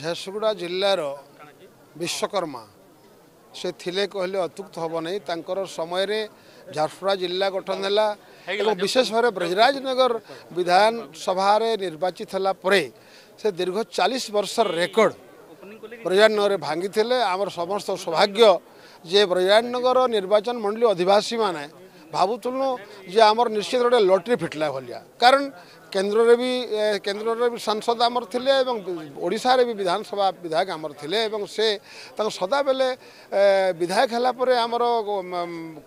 ଝାରସୁଗୁଡ଼ା ଜିଲ୍ଲାର ବିଶ୍ୱକର୍ମା ସେ ଥିଲେ କହିଲେ ଅତ୍ୟୁକ୍ତ ହେବ ନାହିଁ ତାଙ୍କର ସମୟରେ ଝାରସୁଗୁଡ଼ା ଜିଲ୍ଲା ଗଠନ ହେଲା ଏବଂ ବିଶେଷ ଭାବରେ ବ୍ରଜରାଜନଗର ବିଧାନସଭାରେ ନିର୍ବାଚିତ ହେଲା ପରେ ସେ ଦୀର୍ଘ ଚାଳିଶ ବର୍ଷର ରେକର୍ଡ଼ ବ୍ରଜରାଜନଗରରେ ଭାଙ୍ଗିଥିଲେ ଆମର ସମସ୍ତ ସୌଭାଗ୍ୟ ଯେ ବ୍ରଜରାଜନଗର ନିର୍ବାଚନ ମଣ୍ଡଳୀ ଅଧିବାସୀମାନେ ଭାବୁଥିଲୁ ଯେ ଆମର ନିଶ୍ଚିତ ଗୋଟେ ଲଟେରୀ ଫିଟିଲା ଭଳିଆ କାରଣ କେନ୍ଦ୍ରରେ ବି କେନ୍ଦ୍ରରେ ବି ସାଂସଦ ଆମର ଥିଲେ ଏବଂ ଓଡ଼ିଶାରେ ବି ବିଧାନସଭା ବିଧାୟକ ଆମର ଥିଲେ ଏବଂ ସେ ତାଙ୍କ ସଦାବେଳେ ବିଧାୟକ ହେଲା ପରେ ଆମର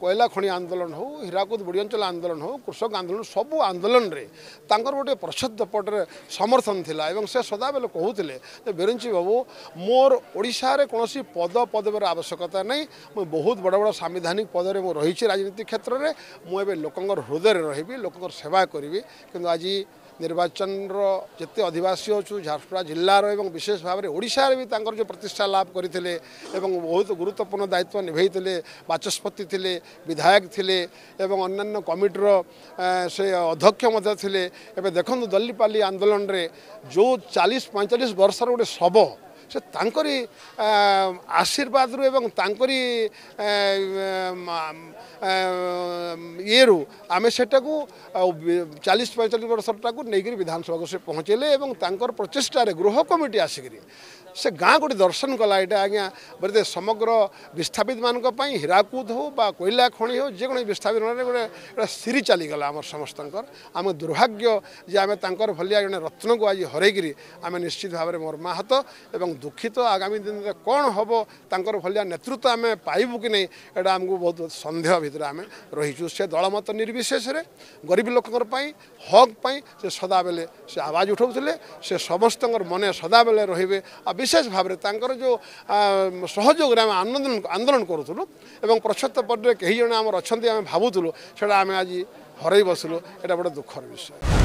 କୋଇଲା ଖଣି ଆନ୍ଦୋଳନ ହେଉ ହୀରାକୁଦ ବୁଡ଼ି ଅଞ୍ଚଳ ଆନ୍ଦୋଳନ ହେଉ କୃଷକ ଆନ୍ଦୋଳନ ସବୁ ଆନ୍ଦୋଳନରେ ତାଙ୍କର ଗୋଟିଏ ପ୍ରସିଦ୍ଧ ପଟରେ ସମର୍ଥନ ଥିଲା ଏବଂ ସେ ସଦାବେଳେ କହୁଥିଲେ ଯେ ବିରଞ୍ଚି ବାବୁ ମୋର ଓଡ଼ିଶାରେ କୌଣସି ପଦ ପଦବୀର ଆବଶ୍ୟକତା ନାହିଁ ମୁଁ ବହୁତ ବଡ଼ ବଡ଼ ସାମ୍ବିଧାନିକ ପଦରେ ମୁଁ ରହିଛି ରାଜନୀତି କ୍ଷେତ୍ରରେ ମୁଁ ଏବେ ଲୋକଙ୍କର ହୃଦୟରେ ରହିବି ଲୋକଙ୍କର ସେବା କରିବି କିନ୍ତୁ ଆଜି ନିର୍ବାଚନର ଯେତେ ଅଧିବାସୀ ଅଛୁ ଝାରସୁଗୁଡ଼ା ଜିଲ୍ଲାର ଏବଂ ବିଶେଷ ଭାବରେ ଓଡ଼ିଶାରେ ବି ତାଙ୍କର ଯେଉଁ ପ୍ରତିଷ୍ଠା ଲାଭ କରିଥିଲେ ଏବଂ ବହୁତ ଗୁରୁତ୍ୱପୂର୍ଣ୍ଣ ଦାୟିତ୍ୱ ନିଭେଇଥିଲେ ବାଚସ୍ପତି ଥିଲେ ବିଧାୟକ ଥିଲେ ଏବଂ ଅନ୍ୟାନ୍ୟ କମିଟିର ସେ ଅଧ୍ୟକ୍ଷ ମଧ୍ୟ ଥିଲେ ଏବେ ଦେଖନ୍ତୁ ଦଲିପାଲି ଆନ୍ଦୋଳନରେ ଯେଉଁ ଚାଳିଶ ପଇଁଚାଳିଶ ବର୍ଷର ଗୋଟେ ଶବ ସେ ତାଙ୍କରି ଆଶୀର୍ବାଦରୁ ଏବଂ ତାଙ୍କରି ଇଏରୁ ଆମେ ସେଟାକୁ ଆଉ ଚାଳିଶ ପଇଁଚାଳିଶ ବର୍ଷଟାକୁ ନେଇକରି ବିଧାନସଭାକୁ ସେ ପହଞ୍ଚେଇଲେ ଏବଂ ତାଙ୍କର ପ୍ରଚେଷ୍ଟାରେ ଗୃହ କମିଟି ଆସିକରି ସେ ଗାଁ ଗୋଟେ ଦର୍ଶନ କଲା ଏଇଟା ଆଜ୍ଞା ବୋଧେ ସମଗ୍ର ବିସ୍ଥାପିତମାନଙ୍କ ପାଇଁ ହୀରାକୁଦ ହେଉ ବା କୋଇଲା ଖଣି ହେଉ ଯେକୌଣସି ବିସ୍ଥାପିତ ଗୋଟେ ଗୋଟେ ସ୍ଥିରି ଚାଲିଗଲା ଆମର ସମସ୍ତଙ୍କର ଆମେ ଦୁର୍ଭାଗ୍ୟ ଯେ ଆମେ ତାଙ୍କର ଭଳିଆ ଜଣେ ରତ୍ନକୁ ଆଜି ହରେଇକିରି ଆମେ ନିଶ୍ଚିତ ଭାବରେ ମର୍ମାହତ ଏବଂ ଦୁଃଖିତ ଆଗାମୀ ଦିନରେ କ'ଣ ହେବ ତାଙ୍କର ଭଳିଆ ନେତୃତ୍ୱ ଆମେ ପାଇବୁ କି ନାହିଁ ଏଇଟା ଆମକୁ ବହୁତ ସନ୍ଦେହ ଭିତରେ ଆମେ ରହିଛୁ ସେ ଦଳମତ ନିର୍ବିଶେଷରେ ଗରିବ ଲୋକଙ୍କର ପାଇଁ ହକ୍ ପାଇଁ ସେ ସଦାବେଳେ ସେ ଆବାଜ ଉଠାଉଥିଲେ ସେ ସମସ୍ତଙ୍କର ମନେ ସଦାବେଳେ ରହିବେ ଆଉ বিশেষ ভাবে তাঁর যে সহযোগে আমি আন্দোলন আন্দোলন করুলু এবং প্রচ্ছত পর্যায়ে কেহি জন আমার অনেক আমি ভাবুলু সেটা আমি আজ হরাই বসলু এটা বড় দুঃখর বিষয়